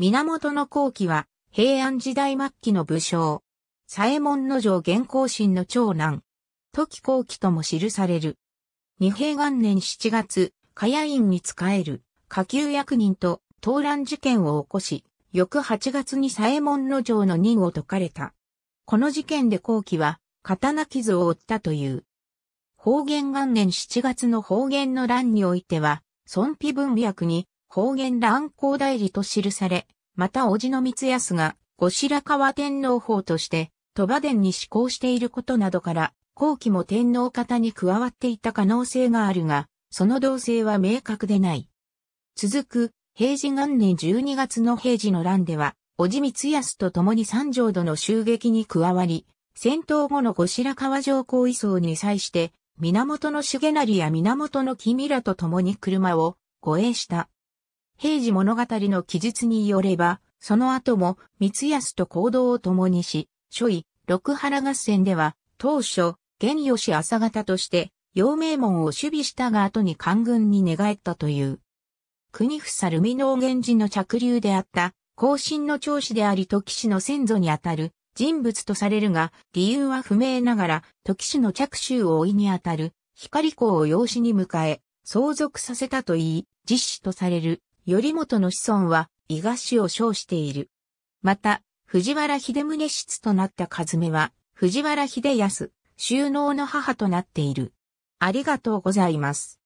源後期は、平安時代末期の武将。左衛門の城元行信の長男。時後期とも記される。二平元年7月、火屋院に仕える、下級役人と、盗乱事件を起こし、翌8月に左衛門の城の任を解かれた。この事件で後期は、刀傷を負ったという。方言元年7月の方言の乱においては、孫妃文脈に方言乱行代理と記され、また叔父の三安が、後白河天皇法として、鳥羽殿に施行していることなどから、後期も天皇方に加わっていた可能性があるが、その動静は明確でない。続く、平治元年12月の平治の乱では、叔父三安と共に三条土の襲撃に加わり、戦闘後の後白河上皇位相に際して、源の重成や源の君らと共に車を護衛した。平治物語の記述によれば、その後も、三安と行動を共にし、諸位、六原合戦では、当初、玄吉朝方として、陽明門を守備したが後に官軍に寝返ったという。国房る美能源寺の着流であった、後進の長子であり時氏の先祖にあたる人物とされるが、理由は不明ながら、時氏の着手を追いにあたる、光公を養子に迎え、相続させたといい、実子とされる頼元の子孫は伊賀氏を称している。また、藤原秀宗室となった和目は、藤原秀康、収納の母となっている。ありがとうございます。